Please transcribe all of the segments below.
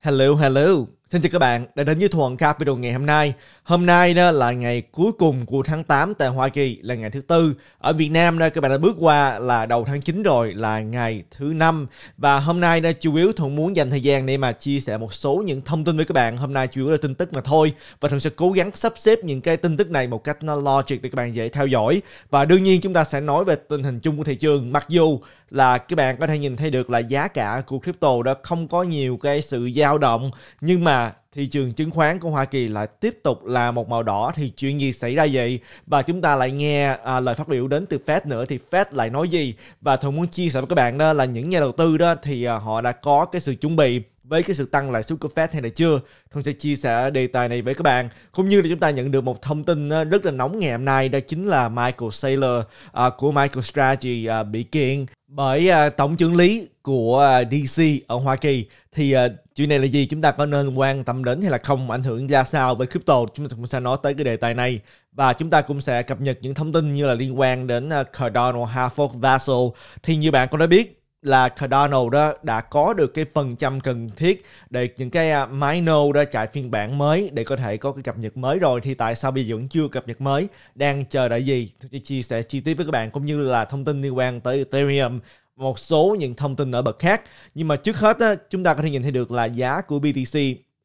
Hello, hello. Xin chào các bạn đã đến với Thuận Capital ngày hôm nay. Hôm nay đó là ngày cuối cùng của tháng 8 tại Hoa Kỳ là ngày thứ tư. Ở Việt Nam đó các bạn đã bước qua là đầu tháng 9 rồi là ngày thứ năm và hôm nay đó chủ yếu Thuận muốn dành thời gian để mà chia sẻ một số những thông tin với các bạn. Hôm nay chủ yếu là tin tức mà thôi và Thuận sẽ cố gắng sắp xếp những cái tin tức này một cách nó logic để các bạn dễ theo dõi và đương nhiên chúng ta sẽ nói về tình hình chung của thị trường. Mặc dù là các bạn có thể nhìn thấy được là giá cả của crypto đó không có nhiều cái sự dao động nhưng mà thị trường chứng khoán của Hoa Kỳ lại tiếp tục là một màu đỏ thì chuyện gì xảy ra vậy? Và chúng ta lại nghe à, lời phát biểu đến từ Fed nữa thì Fed lại nói gì? Và Thuận muốn chia sẻ với các bạn đó là những nhà đầu tư đó thì à, họ đã có cái sự chuẩn bị với cái sự tăng lãi suất của Fed hay là chưa. Thuận sẽ chia sẻ đề tài này với các bạn. Cũng như là chúng ta nhận được một thông tin à, rất là nóng ngày hôm nay đó chính là Michael Saylor à, của Michael Strategy à, bị kiện bởi à, tổng trưởng lý của à, DC ở Hoa Kỳ thì à, chuyện này là gì chúng ta có nên quan tâm đến hay là không ảnh hưởng ra sao với crypto chúng ta cũng sẽ nói tới cái đề tài này và chúng ta cũng sẽ cập nhật những thông tin như là liên quan đến à, Cardano, Hartford, Vaso thì như bạn cũng đã biết là Cardano đó đã có được cái phần trăm cần thiết để những cái à, máy node đó chạy phiên bản mới để có thể có cái cập nhật mới rồi thì tại sao bây giờ vẫn chưa cập nhật mới đang chờ đợi gì tôi chia sẻ chi tiết với các bạn cũng như là thông tin liên quan tới Ethereum một số những thông tin nổi bật khác nhưng mà trước hết á, chúng ta có thể nhìn thấy được là giá của BTC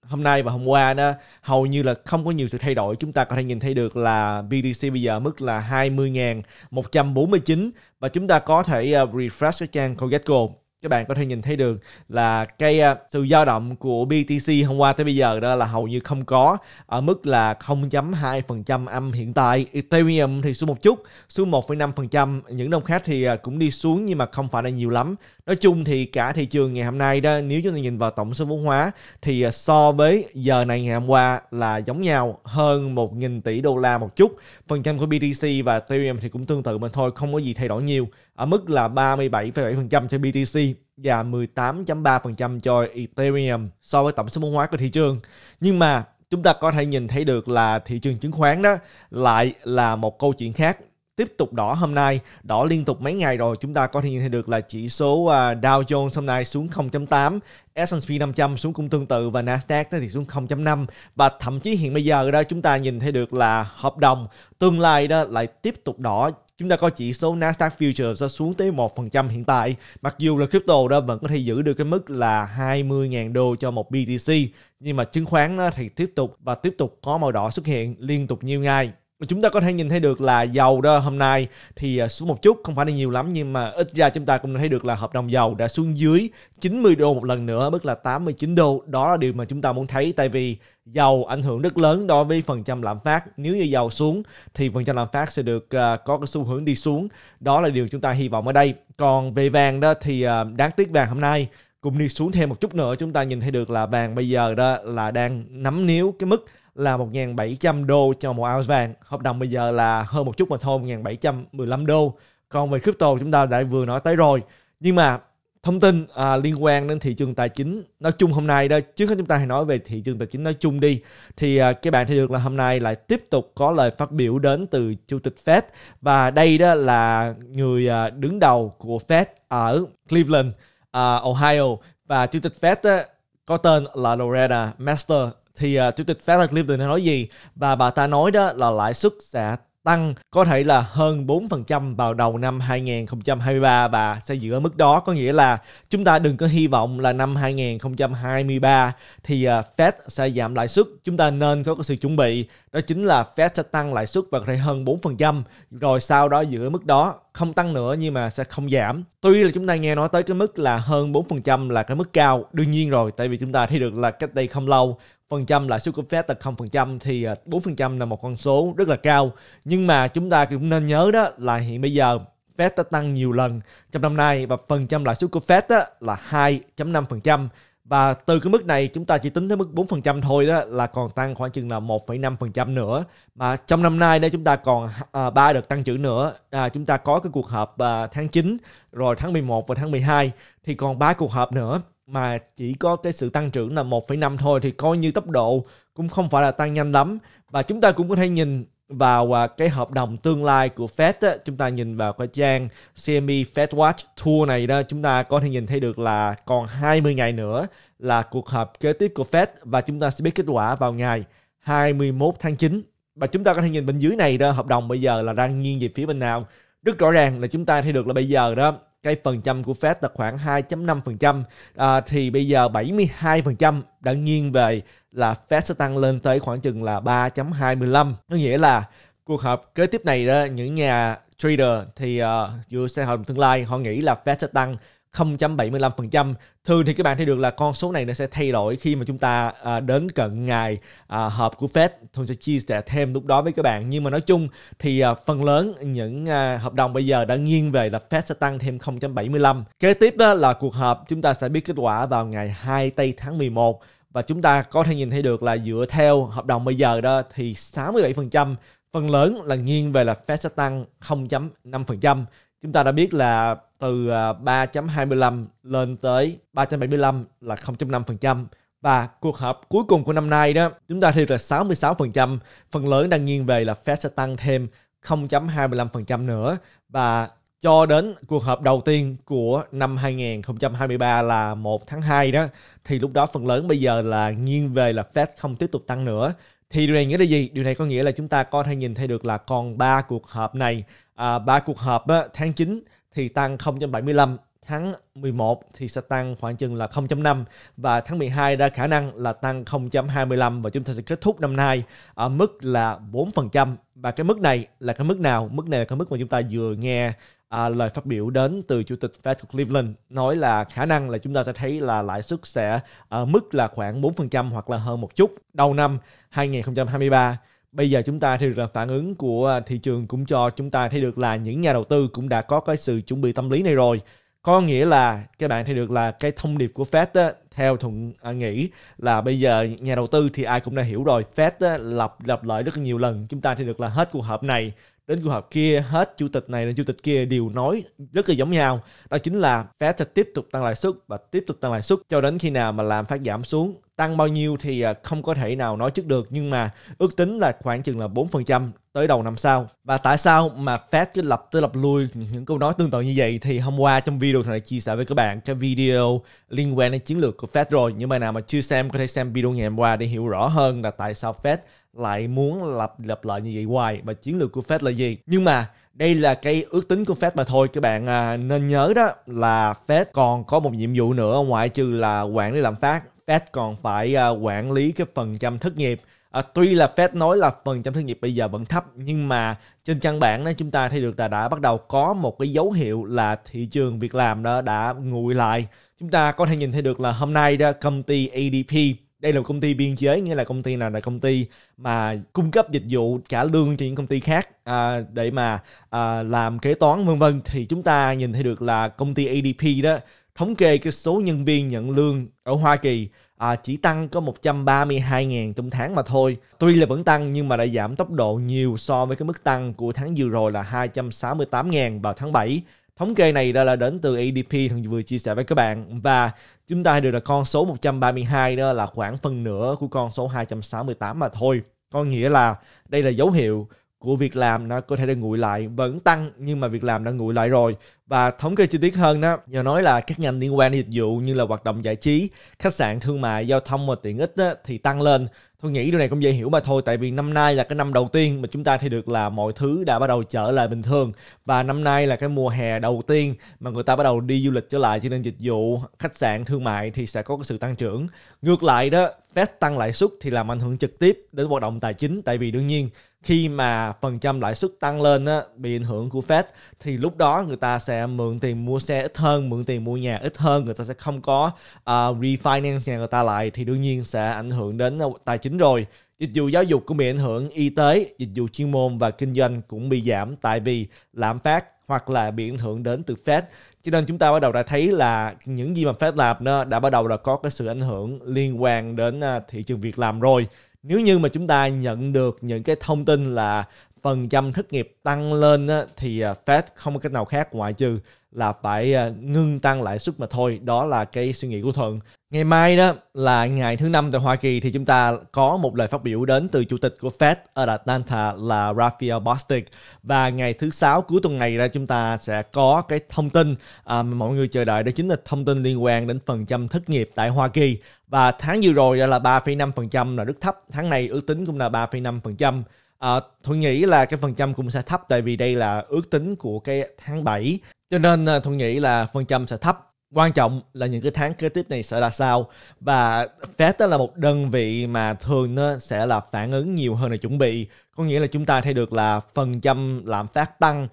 hôm nay và hôm qua đó hầu như là không có nhiều sự thay đổi. Chúng ta có thể nhìn thấy được là BTC bây giờ mức là 20.149 và chúng ta có thể ờ, refresh cái trang CoinGecko các bạn có thể nhìn thấy được là cái à, sự dao động của BTC hôm qua tới bây giờ đó là hầu như không có ở mức là 0.2% âm hiện tại Ethereum thì xuống một chút xuống 1,5% những đồng khác thì à, cũng đi xuống nhưng mà không phải là nhiều lắm nói chung thì cả thị trường ngày hôm nay đó nếu chúng ta nhìn vào tổng số vốn hóa thì à, so với giờ này ngày hôm qua là giống nhau hơn 1.000 tỷ đô la một chút phần trăm của BTC và Ethereum thì cũng tương tự mà thôi không có gì thay đổi nhiều ở mức là 37,7% cho BTC và dạ, 18.3% cho Ethereum so với tổng số vốn hóa của thị trường. Nhưng mà chúng ta có thể nhìn thấy được là thị trường chứng khoán đó lại là một câu chuyện khác tiếp tục đỏ hôm nay đỏ liên tục mấy ngày rồi chúng ta có thể nhìn thấy được là chỉ số à, Dow Jones hôm nay xuống 0.8 S&P 500 xuống cũng tương tự và Nasdaq thì xuống 0.5 và thậm chí hiện bây giờ đó chúng ta nhìn thấy được là hợp đồng tương lai đó lại tiếp tục đỏ chúng ta coi chỉ số Nasdaq Futures đã xuống tới 1% hiện tại. Mặc dù là crypto đó vẫn có thể giữ được cái mức là 20.000 đô cho một BTC, nhưng mà chứng khoán thì tiếp tục và tiếp tục có màu đỏ xuất hiện liên tục nhiều ngày mà chúng ta có thể nhìn thấy được là dầu đó hôm nay thì à, xuống một chút không phải là nhiều lắm nhưng mà ít ra chúng ta cũng thấy được là hợp đồng dầu đã xuống dưới 90 đô một lần nữa mức là 89 đô đó là điều mà chúng ta muốn thấy tại vì dầu ảnh hưởng rất lớn đối với phần trăm lạm phát nếu như dầu xuống thì phần trăm lạm phát sẽ được uh, có cái xu hướng đi xuống đó là điều chúng ta hy vọng ở đây còn về vàng đó thì uh, đáng tiếc vàng hôm nay cũng đi xuống thêm một chút nữa chúng ta nhìn thấy được là vàng bây giờ đó là đang nắm níu cái mức là 1.700 đô cho một ounce vàng. Hợp đồng bây giờ là hơn một chút mà thôi, 1.715 đô. Còn về crypto chúng ta đã vừa nói tới rồi. Nhưng mà thông tin à, liên quan đến thị trường tài chính nói chung hôm nay đó trước hết chúng ta hãy nói về thị trường tài chính nói chung đi thì à, các bạn thấy được là hôm nay lại tiếp tục có lời phát biểu đến từ chủ tịch Fed và đây đó là người à, đứng đầu của Fed ở Cleveland à, Ohio và chủ tịch Fed đó, có tên là Lorena Master thì uh, chủ tịch Federal Clinton đã nói gì và bà ta nói đó là lãi suất sẽ tăng có thể là hơn 4% vào đầu năm 2023 và sẽ giữ ở mức đó có nghĩa là chúng ta đừng có hy vọng là năm 2023 thì à, Fed sẽ giảm lãi suất chúng ta nên có sự chuẩn bị đó chính là Fed sẽ tăng lãi suất và có thể hơn 4% rồi sau đó giữ ở mức đó không tăng nữa nhưng mà sẽ không giảm tuy là chúng ta nghe nói tới cái mức là hơn 4% là cái mức cao đương nhiên rồi tại vì chúng ta thấy được là cách đây không lâu phần trăm lãi suất của Fed là 0% thì 4% à, là một con số rất là cao. Nhưng mà chúng ta cũng nên nhớ đó là hiện bây giờ Fed đã tăng nhiều lần trong năm nay và phần trăm lãi suất của Fed đó là 2.5% và từ cái mức này chúng ta chỉ tính tới mức 4% thôi đó là còn tăng khoảng chừng là 1,5% nữa mà trong năm nay đây chúng ta còn à, ba à, đợt tăng trưởng nữa à, chúng ta có cái cuộc họp à, tháng 9 rồi tháng 11 và tháng 12 thì còn ba cuộc họp nữa mà chỉ có cái sự tăng trưởng là 1,5 thôi thì coi như tốc độ cũng không phải là tăng nhanh lắm và chúng ta cũng có thể nhìn vào à, cái hợp đồng tương lai của Fed á, chúng ta nhìn vào cái trang CME Fed Watch Tour này đó chúng ta có thể nhìn thấy được là còn 20 ngày nữa là cuộc họp kế tiếp của Fed và chúng ta sẽ biết kết quả vào ngày 21 tháng 9 và chúng ta có thể nhìn bên dưới này đó hợp đồng bây giờ là đang nghiêng về phía bên nào rất rõ ràng là chúng ta thấy được là bây giờ đó cái phần trăm của Fed là khoảng 2.5% à, thì bây giờ 72% đã nghiêng về là Fed sẽ tăng lên tới khoảng chừng là 3.25 có nghĩa là cuộc họp kế tiếp này đó những nhà trader thì uh, dựa theo hợp tương lai họ nghĩ là Fed sẽ tăng 0.75%. Thường thì các bạn thấy được là con số này nó sẽ thay đổi khi mà chúng ta à, đến cận ngày à, họp của Fed, thường sẽ chia sẻ thêm lúc đó với các bạn. Nhưng mà nói chung thì à, phần lớn những à, hợp đồng bây giờ đã nghiêng về là Fed sẽ tăng thêm 0.75. Kế tiếp á, là cuộc họp chúng ta sẽ biết kết quả vào ngày 2 tây tháng 11 và chúng ta có thể nhìn thấy được là dựa theo hợp đồng bây giờ đó thì 67% phần lớn là nghiêng về là Fed sẽ tăng 0.5%. Chúng ta đã biết là từ 3.25 à, lên tới 3.75 là 0.5% và cuộc họp cuối cùng của năm nay đó chúng ta thiệt là 66% phần lớn đang nghiêng về là Fed sẽ tăng thêm 0.25% nữa và cho đến cuộc họp đầu tiên của năm 2023 là 1 tháng 2 đó thì lúc đó phần lớn bây giờ là nghiêng về là Fed không tiếp tục tăng nữa thì điều này nghĩa là gì? Điều này có nghĩa là chúng ta có thể nhìn thấy được là còn 3 cuộc họp này à, 3 cuộc họp á, tháng 9 thì tăng 0.75 tháng 11 thì sẽ tăng khoảng chừng là 0.5 và tháng 12 đã khả năng là tăng 0.25 và chúng ta sẽ kết thúc năm nay ở mức là 4% và cái mức này là cái mức nào? Mức này là cái mức mà chúng ta vừa nghe à, lời phát biểu đến từ chủ tịch Fed của Cleveland nói là khả năng là chúng ta sẽ thấy là lãi suất sẽ ở mức là khoảng 4% hoặc là hơn một chút đầu năm 2023 bây giờ chúng ta thì là phản ứng của thị trường cũng cho chúng ta thấy được là những nhà đầu tư cũng đã có cái sự chuẩn bị tâm lý này rồi có nghĩa là các bạn thấy được là cái thông điệp của Fed á, theo thuận à, nghĩ là bây giờ nhà đầu tư thì ai cũng đã hiểu rồi Fed á, lặp lặp lại rất nhiều lần chúng ta thấy được là hết cuộc họp này đến cuộc họp kia hết chủ tịch này đến chủ tịch kia đều nói rất là giống nhau đó chính là Fed sẽ tiếp tục tăng lãi suất và tiếp tục tăng lãi suất cho đến khi nào mà làm phát giảm xuống tăng bao nhiêu thì à, không có thể nào nói trước được nhưng mà ước tính là khoảng chừng là 4% tới đầu năm sau. Và tại sao mà Fed cứ lập tới lập lui những câu nói tương tự như vậy thì hôm qua trong video thằng đã chia sẻ với các bạn cái video liên quan đến chiến lược của Fed rồi. Những bạn nào mà chưa xem có thể xem video ngày hôm qua để hiểu rõ hơn là tại sao Fed lại muốn lập lập lại như vậy hoài và chiến lược của Fed là gì. Nhưng mà đây là cái ước tính của Fed mà thôi các bạn à, nên nhớ đó là Fed còn có một nhiệm vụ nữa ngoại trừ là quản lý lạm phát Fed còn phải uh, quản lý cái phần trăm thất nghiệp. À, tuy là Fed nói là phần trăm thất nghiệp bây giờ vẫn thấp nhưng mà trên trang bản đó chúng ta thấy được là đã bắt đầu có một cái dấu hiệu là thị trường việc làm đó đã nguội lại. Chúng ta có thể nhìn thấy được là hôm nay đó công ty ADP đây là một công ty biên chế nghĩa là công ty nào là công ty mà cung cấp dịch vụ trả lương cho những công ty khác à, để mà à, làm kế toán vân vân thì chúng ta nhìn thấy được là công ty ADP đó thống kê cái số nhân viên nhận lương ở Hoa Kỳ à, chỉ tăng có 132.000 trong tháng mà thôi. Tuy là vẫn tăng nhưng mà đã giảm tốc độ nhiều so với cái mức tăng của tháng vừa rồi là 268.000 vào tháng 7. Thống kê này đó là đến từ ADP thường vừa chia sẻ với các bạn và chúng ta được là con số 132 đó là khoảng phần nửa của con số 268 mà thôi. Có nghĩa là đây là dấu hiệu của việc làm nó có thể đã nguội lại vẫn tăng nhưng mà việc làm đã nguội lại rồi và thống kê chi tiết hơn đó nhờ nói là các ngành liên quan dịch vụ như là hoạt động giải trí khách sạn thương mại giao thông và tiện ích đó, thì tăng lên tôi nghĩ điều này cũng dễ hiểu mà thôi tại vì năm nay là cái năm đầu tiên mà chúng ta thấy được là mọi thứ đã bắt đầu trở lại bình thường và năm nay là cái mùa hè đầu tiên mà người ta bắt đầu đi du lịch trở lại cho nên dịch vụ khách sạn thương mại thì sẽ có cái sự tăng trưởng ngược lại đó Fed tăng lãi suất thì làm ảnh hưởng trực tiếp đến hoạt động tài chính tại vì đương nhiên khi mà phần trăm lãi suất tăng lên á, bị ảnh hưởng của Fed thì lúc đó người ta sẽ mượn tiền mua xe ít hơn, mượn tiền mua nhà ít hơn, người ta sẽ không có uh, refinance nhà người ta lại thì đương nhiên sẽ ảnh hưởng đến ờ, tài chính rồi. Dịch vụ giáo dục cũng bị ảnh hưởng, y tế, dịch vụ chuyên môn và kinh doanh cũng bị giảm tại vì lạm phát hoặc là bị ảnh hưởng đến từ Fed. Cho nên chúng ta bắt đầu đã thấy là những gì mà Fed làm nó đã bắt đầu là có cái sự ảnh hưởng liên quan đến ờ, thị trường việc làm rồi nếu như mà chúng ta nhận được những cái thông tin là phần trăm thất nghiệp tăng lên á, thì à, Fed không có cách nào khác ngoại trừ là phải à, ngưng tăng lãi suất mà thôi đó là cái suy nghĩ của thuận Ngày mai đó là ngày thứ năm tại Hoa Kỳ thì chúng ta có một lời phát biểu đến từ chủ tịch của Fed ở Atlanta là Raphael Bostic và ngày thứ sáu cuối tuần này ra chúng ta sẽ có cái thông tin à, mà mọi người chờ đợi đó chính là thông tin liên quan đến phần trăm thất nghiệp tại Hoa Kỳ và tháng vừa rồi là 3,5% là rất thấp tháng này ước tính cũng là 3,5% À, Thuận nghĩ là cái phần trăm cũng sẽ thấp tại vì đây là ước tính của cái tháng 7 cho nên à, Thuận nghĩ là phần trăm sẽ thấp quan trọng là những cái tháng kế tiếp này sẽ là sao và Fed là một đơn vị mà thường nó sẽ là phản ứng nhiều hơn là chuẩn bị có nghĩa là chúng ta thấy được là phần trăm lạm phát tăng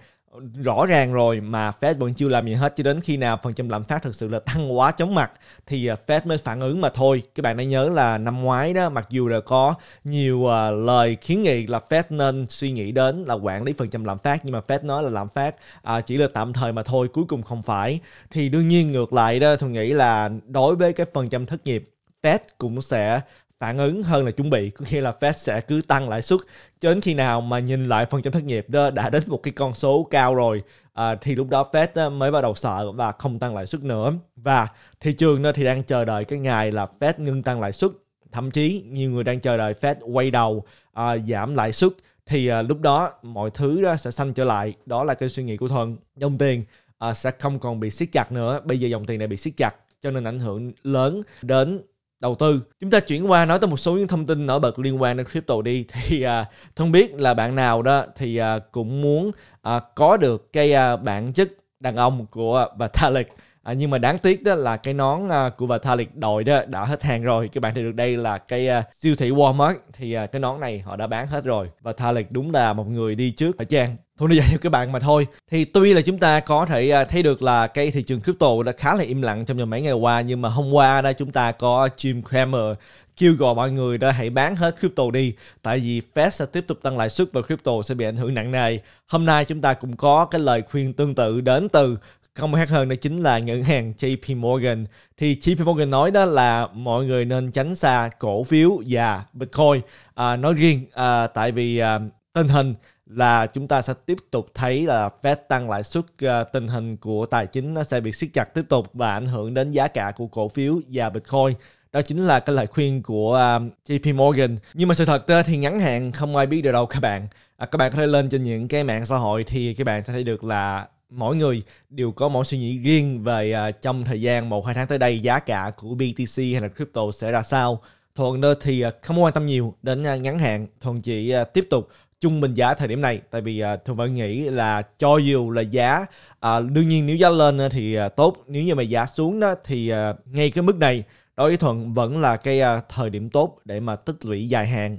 rõ ràng rồi mà Fed vẫn chưa làm gì hết cho đến khi nào phần trăm lạm phát thực sự là tăng quá chóng mặt thì à, Fed mới phản ứng mà thôi. Các bạn đã nhớ là năm ngoái đó mặc dù là có nhiều uh, lời kiến nghị là Fed nên suy nghĩ đến là quản lý phần trăm lạm phát nhưng mà Fed nói là lạm phát uh, chỉ là tạm thời mà thôi, cuối cùng không phải. Thì đương nhiên ngược lại đó tôi nghĩ là đối với cái phần trăm thất nghiệp Fed cũng sẽ phản ứng hơn là chuẩn bị có nghĩa là Fed sẽ cứ tăng lãi suất cho đến khi nào mà nhìn lại phần trăm thất nghiệp đó đã đến một cái con số cao rồi à, thì lúc đó Fed ờ, mới bắt đầu sợ và không tăng lãi suất nữa và thị trường nó thì đang chờ đợi cái ngày là Fed ngưng tăng lãi suất thậm chí nhiều người đang chờ đợi Fed quay đầu à, giảm lãi suất thì à, lúc đó mọi thứ đó sẽ xanh trở lại đó là cái suy nghĩ của thuận dòng tiền à, sẽ không còn bị siết chặt nữa bây giờ dòng tiền này bị siết chặt cho nên ảnh hưởng lớn đến đầu tư chúng ta chuyển qua nói tới một số những thông tin nổi bật liên quan đến crypto đi thì à, không biết là bạn nào đó thì à, cũng muốn à, có được cái à, bản chất đàn ông của à, bà Talik À, nhưng mà đáng tiếc đó là cái nón uh, của Liệt đội đó đã hết hàng rồi. Các bạn thấy được đây là cái uh, siêu thị Walmart thì uh, cái nón này họ đã bán hết rồi. Và Tha Liệt đúng là một người đi trước ở trang thôi nó dạy cho các bạn mà thôi thì tuy là chúng ta có thể thấy được là cái thị trường crypto đã khá là im lặng trong vòng mấy ngày qua nhưng mà hôm qua đó chúng ta có Jim Cramer kêu gọi mọi người đó hãy bán hết crypto đi tại vì Fed sẽ tiếp tục tăng lãi suất và crypto sẽ bị ảnh hưởng nặng nề hôm nay chúng ta cũng có cái lời khuyên tương tự đến từ không khác hơn đó chính là ngân hàng JP Morgan thì JP Morgan nói đó là mọi người nên tránh xa cổ phiếu và Bitcoin à, nói riêng à, tại vì à, tình hình là chúng ta sẽ tiếp tục thấy là Fed tăng lãi suất à, tình hình của tài chính nó sẽ bị siết chặt tiếp tục và ảnh hưởng đến giá cả của cổ phiếu và Bitcoin đó chính là cái lời khuyên của um, à, JP Morgan nhưng mà sự thật thì ngắn hạn không ai biết được đâu các bạn à, các bạn có thể lên trên những cái mạng xã hội thì các bạn sẽ thấy được là mỗi người đều có mỗi suy nghĩ riêng về uh, trong thời gian một hai tháng tới đây giá cả của BTC hay là crypto sẽ ra sao. Thuận nơi thì uh, không quan tâm nhiều đến uh, ngắn hạn, Thuận chỉ uh, tiếp tục trung bình giá thời điểm này tại vì uh, thường vẫn nghĩ là cho dù là giá uh, đương nhiên nếu giá lên uh, thì uh, tốt nếu như mà giá xuống đó thì uh, ngay cái mức này đối với thuận vẫn là cái uh, thời điểm tốt để mà tích lũy dài hạn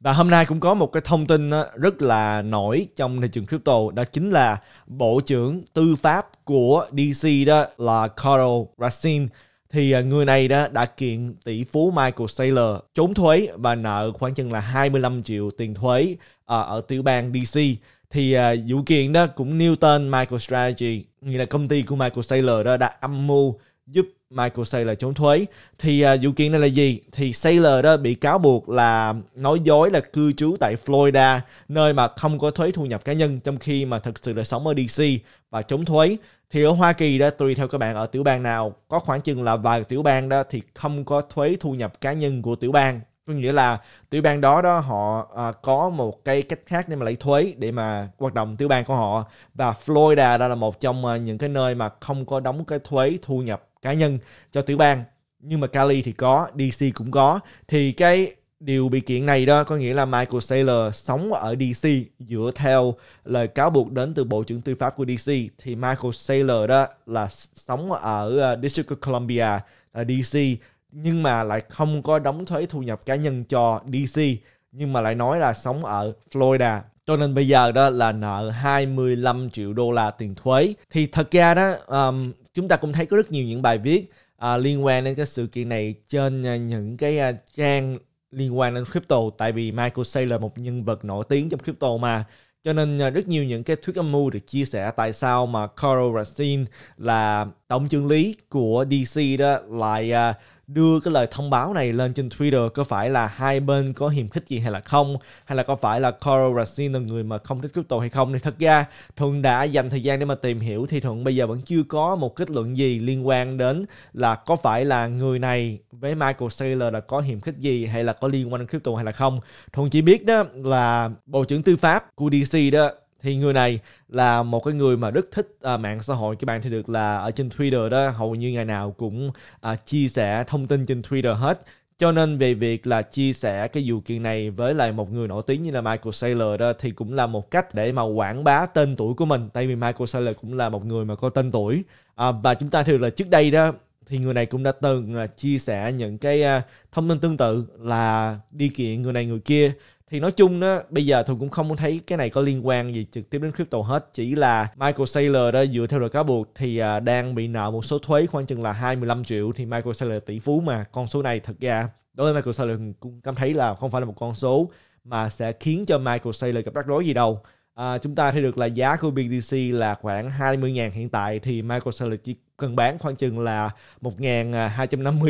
Và hôm nay cũng có một cái thông tin rất là nổi trong thị trường crypto đó chính là Bộ trưởng Tư pháp của DC đó là Carl Racine thì à, người này đó đã kiện tỷ phú Michael Saylor trốn thuế và nợ khoảng chừng là 25 triệu tiền thuế à, ở tiểu bang DC. Thì à, vụ kiện đó cũng nêu tên Michael Strategy, nghĩa là công ty của Michael Saylor đó đã âm mưu giúp Michael Saylor trốn thuế thì uh, vụ kiện này là gì thì Saylor đó bị cáo buộc là nói dối là cư trú tại Florida nơi mà không có thuế thu nhập cá nhân trong khi mà thực sự là sống ở DC và trốn thuế thì ở Hoa Kỳ đó tùy theo các bạn ở tiểu bang nào có khoảng chừng là vài tiểu bang đó thì không có thuế thu nhập cá nhân của tiểu bang có nghĩa là tiểu bang đó đó họ à, có một cái cách khác để mà lấy thuế để mà hoạt động tiểu bang của họ và Florida đó là một trong à, những cái nơi mà không có đóng cái thuế thu nhập cá nhân cho tiểu bang nhưng mà Cali thì có, DC cũng có thì cái điều bị kiện này đó có nghĩa là Michael Saylor sống ở DC dựa theo lời cáo buộc đến từ Bộ trưởng Tư pháp của DC thì Michael Saylor đó là sống ở ờ, District of Columbia ở DC nhưng mà lại không có đóng thuế thu nhập cá nhân cho DC nhưng mà lại nói là sống ở Florida cho nên bây giờ đó là nợ 25 triệu đô la tiền thuế thì thật ra đó um, chúng ta cũng thấy có rất nhiều những bài viết à, liên quan đến cái sự kiện này trên à, những cái à, trang liên quan đến crypto tại vì Michael Saylor một nhân vật nổi tiếng trong crypto mà cho nên à, rất nhiều những cái thuyết âm mưu được chia sẻ tại sao mà Carl Racine là tổng trưởng lý của DC đó lại à, đưa cái lời thông báo này lên trên Twitter có phải là hai bên có hiềm khích gì hay là không hay là có phải là Carl Racine là người mà không thích crypto hay không thì thật ra Thuận đã dành thời gian để mà tìm hiểu thì Thuận bây giờ vẫn chưa có một kết luận gì liên quan đến là có phải là người này với Michael Saylor là có hiềm khích gì hay là có liên quan đến crypto hay là không Thuận chỉ biết đó là Bộ trưởng Tư pháp của DC đó thì người này là một cái người mà rất thích à, mạng xã hội các bạn thì được là ở trên Twitter đó hầu như ngày nào cũng à, chia sẻ thông tin trên Twitter hết cho nên về việc là chia sẻ cái vụ kiện này với lại một người nổi tiếng như là Michael Saylor đó thì cũng là một cách để mà quảng bá tên tuổi của mình tại vì Michael Saylor cũng là một người mà có tên tuổi à, và chúng ta thường là trước đây đó thì người này cũng đã từng à, chia sẻ những cái à, thông tin tương tự là đi kiện người này người kia thì nói chung đó bây giờ thường cũng không muốn thấy cái này có liên quan gì trực tiếp đến crypto hết chỉ là Michael Saylor đó dựa theo lời cáo buộc thì à, đang bị nợ một số thuế khoảng chừng là 25 triệu thì Michael Saylor tỷ phú mà con số này thật ra đối với Michael Saylor cũng cảm thấy là không phải là một con số mà sẽ khiến cho Michael Saylor gặp rắc rối gì đâu À, chúng ta thấy được là giá của BTC là khoảng 20.000 hiện tại thì Michael Saylor chỉ cần bán khoảng chừng là 1.250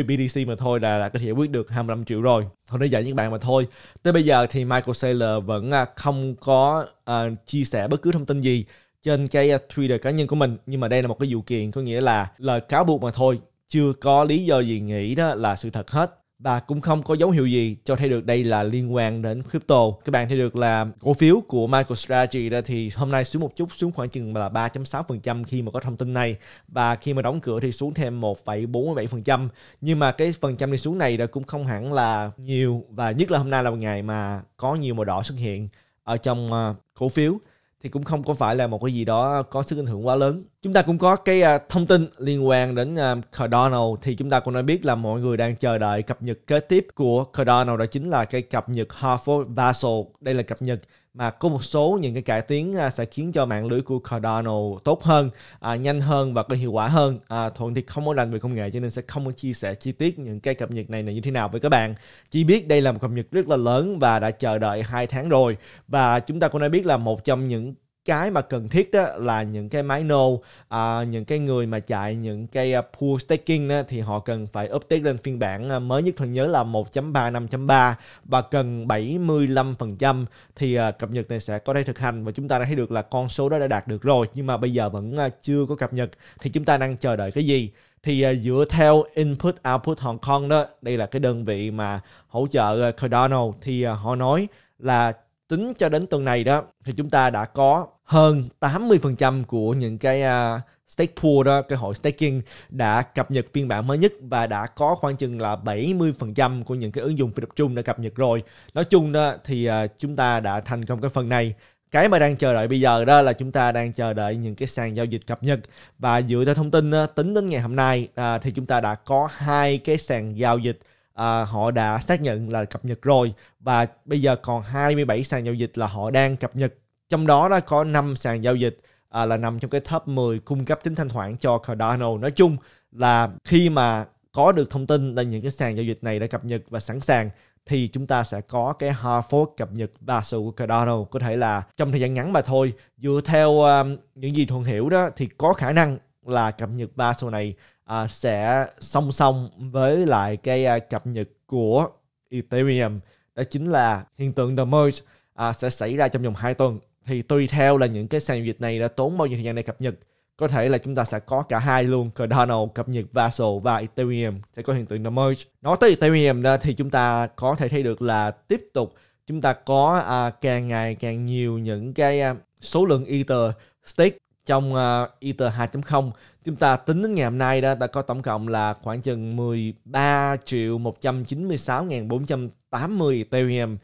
BTC mà thôi là, là có thể quyết được 25 triệu rồi. Thôi đơn giản những bạn mà thôi. Tới bây giờ thì Michael Saylor vẫn à, không có uh, chia sẻ bất cứ thông tin gì trên cái à, Twitter cá nhân của mình. Nhưng mà đây là một cái vụ kiện có nghĩa là lời cáo buộc mà thôi chưa có lý do gì nghĩ đó là sự thật hết và cũng không có dấu hiệu gì cho thấy được đây là liên quan đến crypto. Các bạn thấy được là cổ phiếu của MicroStrategy ra thì hôm nay xuống một chút xuống khoảng chừng là 3.6% khi mà có thông tin này và khi mà đóng cửa thì xuống thêm 1,47%. Nhưng mà cái phần trăm đi xuống này đã cũng không hẳn là nhiều và nhất là hôm nay là một ngày mà có nhiều màu đỏ xuất hiện ở trong ờ, cổ phiếu thì cũng không có phải là một cái gì đó có sức ảnh hưởng quá lớn. Chúng ta cũng có cái à, thông tin liên quan đến à, Cardano thì chúng ta cũng đã biết là mọi người đang chờ đợi cập nhật kế tiếp của Cardano đó chính là cái cập nhật Harford Vassal. Đây là cập nhật mà có một số những cái cải tiến à, sẽ khiến cho mạng lưới của Cardano tốt hơn, à, nhanh hơn và có hiệu quả hơn. À, Thuận thì không có làm về công nghệ cho nên sẽ không có chia sẻ chi tiết những cái cập nhật này là như thế nào với các bạn. Chỉ biết đây là một cập nhật rất là lớn và đã chờ đợi hai tháng rồi và chúng ta cũng đã biết là một trong những cái mà cần thiết đó là những cái máy nô à, những cái người mà chạy những cái à, pool staking đó, thì họ cần phải update lên phiên bản à, mới nhất thuận nhớ là 1 35 3 và cần 75% thì à, cập nhật này sẽ có thể thực hành và chúng ta đã thấy được là con số đó đã đạt được rồi nhưng mà bây giờ vẫn à, chưa có cập nhật thì chúng ta đang chờ đợi cái gì thì dựa theo Input Output Hong Kong đó đây là cái đơn vị mà hỗ trợ Cardano thì họ nói là tính cho đến tuần này đó thì chúng ta đã có hơn 80% của những cái uh, stake pool đó, cái hội staking đã cập nhật phiên bản mới nhất và đã có khoảng chừng là 70% của những cái ứng dụng phi tập trung đã cập nhật rồi. Nói chung đó thì uh, chúng ta đã thành trong cái phần này. Cái mà đang chờ đợi bây giờ đó là chúng ta đang chờ đợi những cái sàn giao dịch cập nhật và dựa theo thông tin uh, tính đến ngày hôm nay uh, thì chúng ta đã có hai cái sàn giao dịch à, họ đã xác nhận là cập nhật rồi và bây giờ còn 27 sàn giao dịch là họ đang cập nhật trong đó đã có 5 sàn giao dịch à, là nằm trong cái top 10 cung cấp tính thanh khoản cho Cardano nói chung là khi mà có được thông tin là những cái sàn giao dịch này đã cập nhật và sẵn sàng thì chúng ta sẽ có cái hard fork cập nhật ba sự của Cardano có thể là trong thời gian ngắn mà thôi dựa theo um, những gì thuận hiểu đó thì có khả năng là cập nhật ba số này à, sẽ song song với lại cái à, cập nhật của Ethereum đó chính là hiện tượng The Merge à, sẽ xảy ra trong vòng 2 tuần thì tùy theo là những cái sàn giao dịch này đã tốn bao nhiêu thời gian để cập nhật có thể là chúng ta sẽ có cả hai luôn Cardano cập nhật Vassal và Ethereum sẽ có hiện tượng The Merge nói tới Ethereum đó thì chúng ta có thể thấy được là tiếp tục chúng ta có à, càng ngày càng nhiều những cái à, số lượng Ether stake trong uh, Ether 2.0 chúng ta tính đến ngày hôm nay đó ta có tổng cộng là khoảng chừng 13 triệu 196 480 Ethereum uh,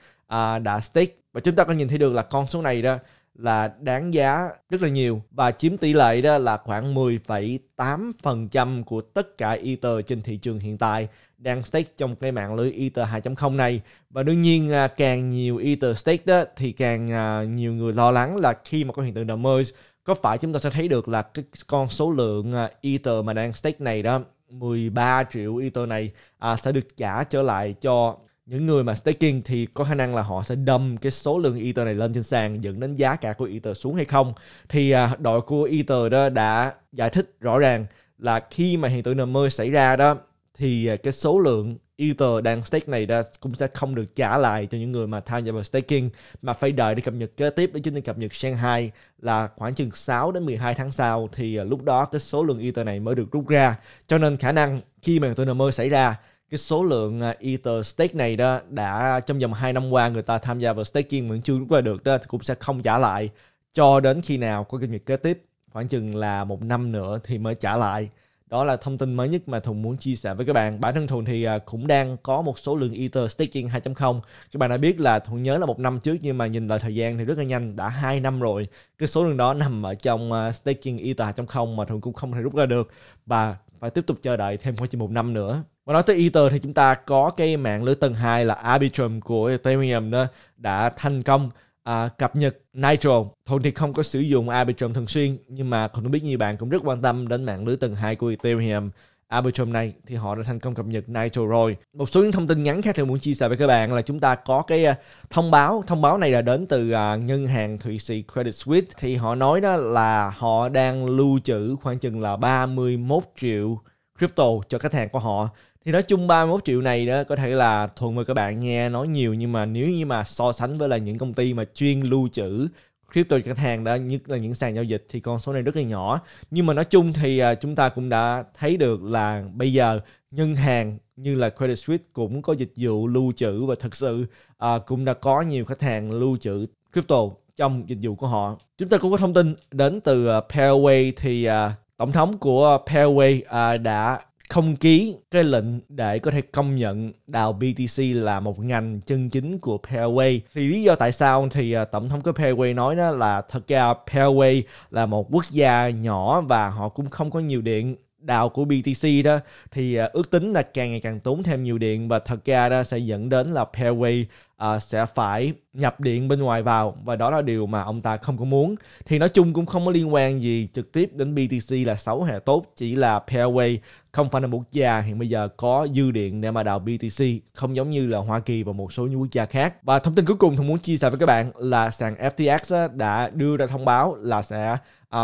đã stake và chúng ta có nhìn thấy được là con số này đó là đáng giá rất là nhiều và chiếm tỷ lệ đó là khoảng 10,8% của tất cả Ether trên thị trường hiện tại đang stake trong cái mạng lưới Ether 2.0 này và đương nhiên à, càng nhiều Ether stake đó thì càng à, nhiều người lo lắng là khi mà có hiện tượng nào merge có phải chúng ta sẽ thấy được là cái con số lượng à, Ether mà đang stake này đó 13 triệu Ether này à, sẽ được trả trở lại cho những người mà staking thì có khả năng là họ sẽ đâm cái số lượng Ether này lên trên sàn dẫn đến giá cả của Ether xuống hay không thì à, đội của Ether đó đã giải thích rõ ràng là khi mà hiện tượng nợ mơ xảy ra đó thì à, cái số lượng Ether đang stake này ra cũng sẽ không được trả lại cho những người mà tham gia vào staking mà phải đợi để cập nhật kế tiếp đó chính là cập nhật Shanghai là khoảng chừng 6 đến 12 tháng sau thì à, lúc đó cái số lượng Ether này mới được rút ra cho nên khả năng khi mà tôi mới xảy ra cái số lượng à, Ether stake này đó đã trong vòng 2 năm qua người ta tham gia vào staking vẫn chưa rút ra được đó thì cũng sẽ không trả lại cho đến khi nào có cập nhật kế tiếp khoảng chừng là một năm nữa thì mới trả lại đó là thông tin mới nhất mà Thùng muốn chia sẻ với các bạn. Bản thân Thùng thì à, cũng đang có một số lượng Ether staking 2.0. Các bạn đã biết là Thùng nhớ là một năm trước nhưng mà nhìn lại thời gian thì rất là nhanh, đã 2 năm rồi. Cái số lượng đó nằm ở trong à, staking Ether 2.0 mà Thùng cũng không thể rút ra được và phải tiếp tục chờ đợi thêm khoảng chừng một năm nữa. Và nói tới Ether thì chúng ta có cái mạng lưới tầng 2 là Arbitrum của Ethereum đó đã thành công à, cập nhật Nitro. Thuận thì không có sử dụng Arbitrum thường xuyên nhưng mà không biết nhiều bạn cũng rất quan tâm đến mạng lưới tầng 2 của Ethereum. Arbitrum này thì họ đã thành công cập nhật Nitro rồi. Một số những thông tin ngắn khác thì muốn chia sẻ với các bạn là chúng ta có cái à, thông báo, thông báo này là đến từ à, ngân hàng Thụy Sĩ Credit Suisse thì họ nói đó là họ đang lưu trữ khoảng chừng là 31 triệu crypto cho khách hàng của họ thì nói chung 31 triệu này đó có thể là thuận mời các bạn nghe nói nhiều nhưng mà nếu như mà so sánh với là những công ty mà chuyên lưu trữ crypto cho khách hàng đó nhất là những sàn giao dịch thì con số này rất là nhỏ nhưng mà nói chung thì à, chúng ta cũng đã thấy được là bây giờ ngân hàng như là Credit Suisse cũng có dịch vụ lưu trữ và thực sự à, cũng đã có nhiều khách hàng lưu trữ crypto trong dịch vụ của họ chúng ta cũng có thông tin đến từ à, Pairway thì à, tổng thống của Pairway à, đã không ký cái lệnh để có thể công nhận đào BTC là một ngành chân chính của Pairway. Thì lý do tại sao thì à, tổng thống của Pairway nói đó là thật ra Pairway là một quốc gia nhỏ và họ cũng không có nhiều điện đào của BTC đó thì à, ước tính là càng ngày càng tốn thêm nhiều điện và thật ra đó sẽ dẫn đến là Pairway uh, sẽ phải nhập điện bên ngoài vào và đó là điều mà ông ta không có muốn. Thì nói chung cũng không có liên quan gì trực tiếp đến BTC là xấu hay tốt, chỉ là Pairway không phải là một quốc gia hiện bây giờ có dư điện để mà đào BTC, không giống như là Hoa Kỳ và một số những quốc gia khác. Và thông tin cuối cùng tôi muốn chia sẻ với các bạn là sàn FTX đã đưa ra thông báo là sẽ uh,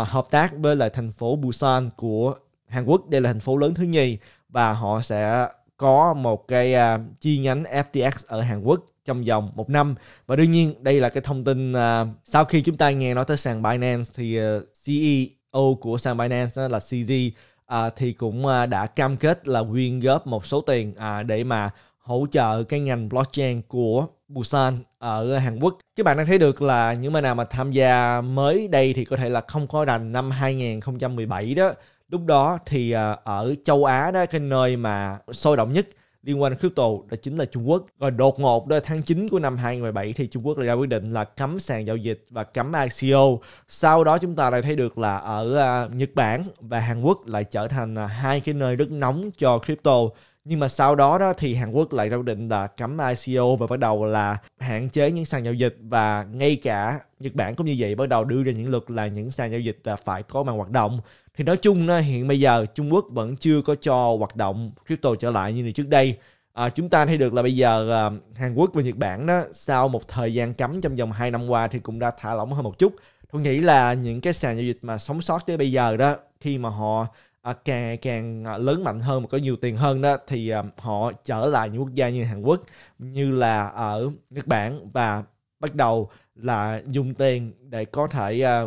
hợp tác với lại thành phố Busan của Hàn Quốc, đây là thành phố lớn thứ nhì và họ sẽ có một cái uh, chi nhánh FTX ở Hàn Quốc trong vòng một năm và đương nhiên đây là cái thông tin uh, sau khi chúng ta nghe nói tới sàn Binance thì uh, à, CEO của sàn Binance đó là CZ uh, à, thì cũng uh, đã cam kết là quyên góp một số tiền uh, để mà hỗ trợ cái ngành blockchain của Busan ở Hàn Quốc. Các bạn đang thấy được là những bạn nào mà tham gia mới đây thì có thể là không có đành năm 2017 đó. Lúc đó thì ở châu Á đó cái nơi mà sôi động nhất liên quan đến crypto đó chính là Trung Quốc. Rồi đột ngột đó tháng 9 của năm 2017 thì Trung Quốc lại ra quyết định là cấm sàn giao dịch và cấm ICO. Sau đó chúng ta lại thấy được là ở à, Nhật Bản và Hàn Quốc lại trở thành à, hai cái nơi rất nóng cho crypto nhưng mà sau đó đó thì Hàn Quốc lại ra quyết định là cấm ICO và bắt đầu là hạn chế những sàn giao dịch và ngay cả Nhật Bản cũng như vậy bắt đầu đưa ra những luật là những sàn giao dịch là phải có màn hoạt động thì nói chung nó hiện bây giờ Trung Quốc vẫn chưa có cho hoạt động crypto trở lại như trước đây à, chúng ta thấy được là bây giờ à, Hàn Quốc và Nhật Bản đó sau một thời gian cấm trong vòng 2 năm qua thì cũng đã thả lỏng hơn một chút tôi nghĩ là những cái sàn giao dịch mà sống sót tới bây giờ đó khi mà họ à, càng càng à, lớn mạnh hơn và có nhiều tiền hơn đó thì à, họ trở lại những quốc gia như Hàn Quốc như là ở Nhật Bản và bắt đầu là dùng tiền để có thể à,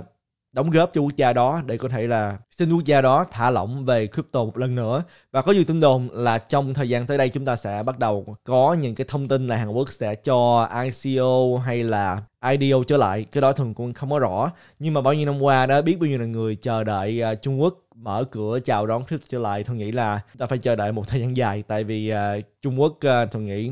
đóng góp cho quốc gia đó để có thể là xin quốc gia đó thả lỏng về crypto một lần nữa và có nhiều tin đồn là trong thời gian tới đây chúng ta sẽ bắt đầu có những cái thông tin là Hàn Quốc sẽ cho ICO hay là IDO trở lại cái đó thường cũng không có rõ nhưng mà bao nhiêu năm qua đã biết bao nhiêu là người chờ đợi à, Trung Quốc mở cửa chào đón crypto trở lại tôi nghĩ là ta phải chờ đợi một thời gian dài tại vì à, Trung Quốc uh, à, tôi nghĩ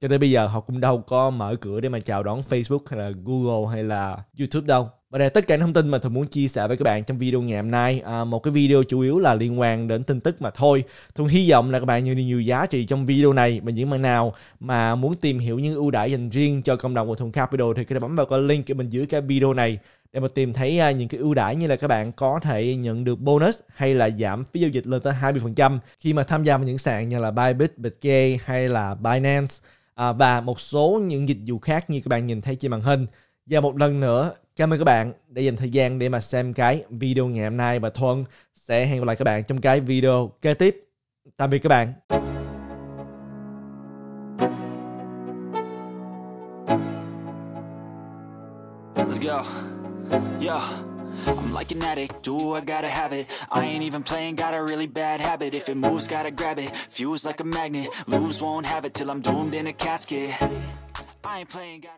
cho tới bây giờ họ cũng đâu có mở cửa để mà chào đón Facebook hay là Google hay là YouTube đâu và đây là tất cả những thông tin mà Thuận muốn chia sẻ với các bạn trong video ngày hôm nay. À, một cái video chủ yếu là liên quan đến tin tức mà thôi. Thuận hy vọng là các bạn nhận được nhiều giá trị trong video này. Và những bạn nào mà muốn tìm hiểu những ưu đãi dành riêng cho cộng đồng của thùng Capital thì có thể bấm vào cái link ở bên dưới cái video này để mà tìm thấy à, những cái ưu đãi như là các bạn có thể nhận được bonus hay là giảm phí giao dịch lên tới 20% khi mà tham gia vào những sàn như là Bybit, BitGay hay là Binance à, và một số những dịch vụ khác như các bạn nhìn thấy trên màn hình. Và một lần nữa Cảm ơn các bạn đã dành thời gian để mà xem cái video ngày hôm nay và Thuận sẽ hẹn gặp lại các bạn trong cái video kế tiếp. Tạm biệt các bạn. go. Yo. I'm like an addict, do I gotta have it I ain't even playing, got a really bad habit If it moves, gotta grab it, fuse like a magnet Lose, won't have it till I'm doomed in a casket I ain't playing, gotta